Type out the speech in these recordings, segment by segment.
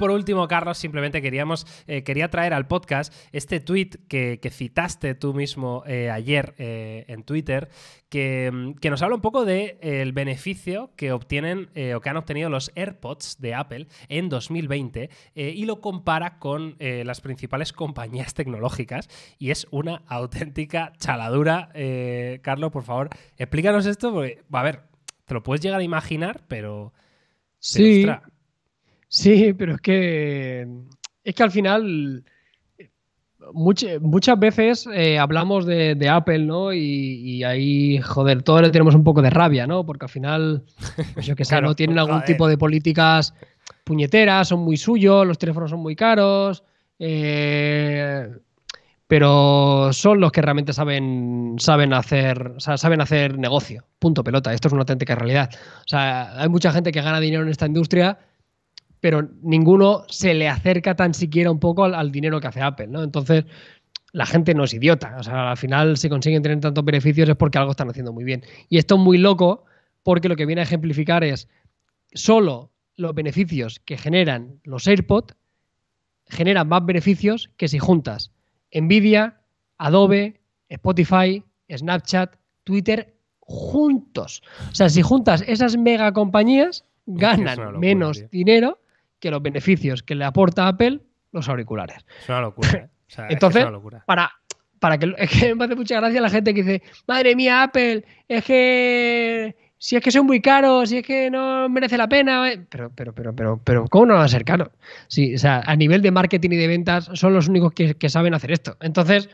por último, Carlos, simplemente queríamos, eh, quería traer al podcast este tweet que, citaste tú mismo eh, ayer eh, en Twitter, mm, que, nos habla un poco del beneficio que obtienen o que han obtenido los AirPods de Apple en 2020 y lo compara con las principales compañías tecnológicas y es una auténtica chaladura. Carlos, por favor, explícanos esto porque, a ver, te lo puedes llegar a imaginar, pero... Sí, pero, Sí, pero es que, mm, es que al final eh, muchas veces eh, hablamos de, Apple, ¿no? Y, ahí, joder, todos le tenemos un poco de rabia, ¿no? Porque al final, pues yo que sé, no tienen algún tipo de políticas puñeteras, son muy suyos, los teléfonos son muy caros. Eh, pero son los que realmente saben, saben, hacer, saben hacer negocio. Punto pelota. Esto es una auténtica realidad. O sea, hay mucha gente que gana dinero en esta industria pero ninguno se le acerca tan siquiera un poco al, dinero que hace Apple, ¿no? Entonces, la gente no es idiota. O sea, al final, si consiguen tener tantos beneficios es porque algo están haciendo muy bien. Y esto es muy loco porque lo que viene a ejemplificar es solo los beneficios que generan los AirPods generan más beneficios que si juntas Nvidia, Adobe, Spotify, Snapchat, Twitter juntos. O sea, si juntas esas mega compañías, ganan menos dinero que los beneficios que le aporta Apple los auriculares. Es una locura. Entonces, es una locura. Para, para que, es que me hace mucha gracia la gente que dice, madre mía, Apple, es que si es que son muy caros, si es que no merece la pena. Pero, pero, pero, pero, pero, ¿cómo no van a ser caros? o sea, a nivel de marketing y de ventas son los únicos que, saben hacer esto. Entonces,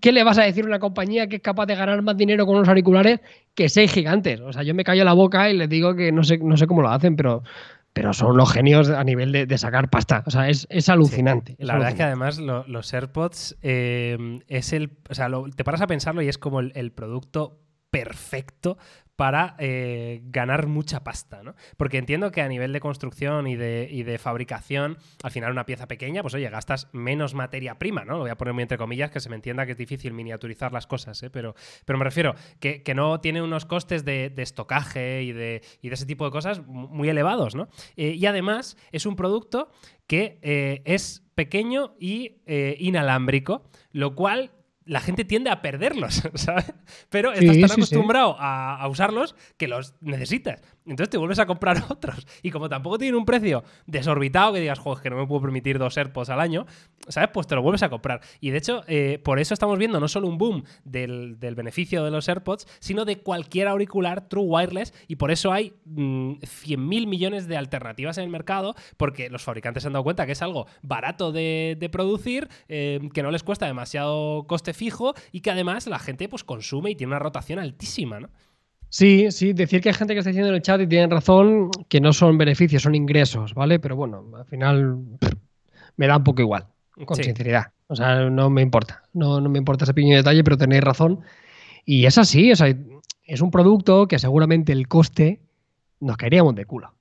¿qué, le vas a decir a una compañía que es capaz de ganar más dinero con unos auriculares que seis gigantes? O sea, yo me callo la boca y les digo que no sé, no sé cómo lo hacen, pero pero son los genios a nivel de, sacar pasta. O sea, es, alucinante. la verdad es que además los AirPods eh, es el. O sea, te paras a pensarlo y es como el producto perfecto para eh, ganar mucha pasta, ¿no? Porque entiendo que a nivel de construcción y de, fabricación, al final una pieza pequeña, pues oye, gastas menos materia prima, ¿no? Lo voy a poner muy entre comillas, que se me entienda que es difícil miniaturizar las cosas, ¿eh? Pero, pero me refiero que, no tiene unos costes de, estocaje y de, ese tipo de cosas muy elevados, ¿no? Eh, y además es un producto que eh, es pequeño y inalámbrico, lo cual la gente tiende a perderlos, ¿sabes? Pero estás tan acostumbrado A, usarlos que los necesitas. Entonces te vuelves a comprar otros. Y como tampoco tienen un precio desorbitado que digas, joder, que no me puedo permitir dos AirPods al año, ¿sabes? Pues te lo vuelves a comprar. Y de hecho, eh, por eso estamos viendo no solo un boom del, beneficio de los AirPods, sino de cualquier auricular true wireless. Y por eso hay 100.000 mm, millones de alternativas en el mercado, porque los fabricantes se han dado cuenta que es algo barato de, producir, eh, que no les cuesta demasiado coste fijo y que además la gente pues consume y tiene una rotación altísima, ¿no? Sí, sí, decir que hay gente que está diciendo en el chat y tienen razón que no son beneficios, son ingresos, ¿vale? Pero bueno, al final me da un poco igual, con sinceridad. O sea, no me importa, no, me importa ese pequeño detalle, pero tenéis razón. Y es así, o sea, es un producto que seguramente el coste nos queríamos de culo.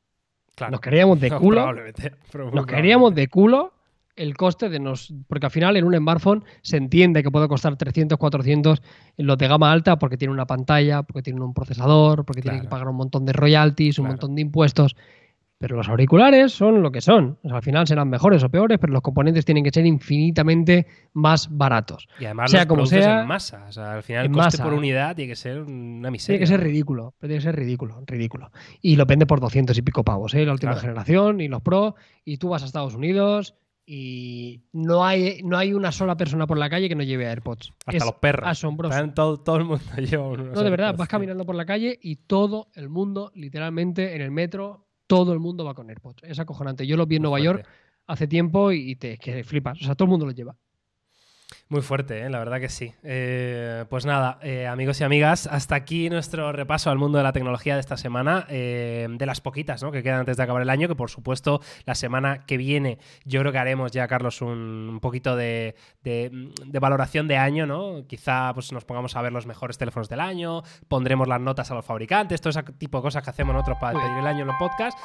Claro. Nos queríamos de culo. probablemente, Nos queríamos de culo el coste de nos. Porque al final en un smartphone se entiende que puede costar 300, 400 en los de gama alta porque tiene una pantalla, porque tiene un procesador, porque tiene que pagar un montón de royalties, un montón de impuestos. Pero los auriculares son lo que son. al final serán mejores o peores, pero los componentes tienen que ser infinitamente más baratos. Y además, sea como sea, en masa. al final, el coste por unidad tiene que ser una miseria. Tiene que ser ridículo. Tiene que ser ridículo, ridículo. Y lo vende por 200 y pico pavos, ¿eh? la última generación y los Pro. Y tú vas a Estados Unidos y no hay, no hay una sola persona por la calle que no lleve AirPods. Hasta es los perros. Asombroso. todo, todo, el mundo lleva No, de verdad, vas caminando por la calle y todo el mundo, literalmente en el metro, todo el mundo va con AirPods. Es acojonante. Yo lo vi en Nueva York hace tiempo y te que flipas. O sea, todo el mundo lo lleva. Muy fuerte, ¿eh? la verdad que sí. Eh, pues nada, eh, amigos y amigas, hasta aquí nuestro repaso al mundo de la tecnología de esta semana, de las poquitas ¿no? que quedan antes de acabar el año, que por supuesto la semana que viene yo creo que haremos ya, Carlos, un, poquito de, valoración de año, ¿no? Quizá pues, nos pongamos a ver los mejores teléfonos del año, pondremos las notas a los fabricantes, todo ese tipo de cosas que hacemos nosotros para pedir el año en los podcasts.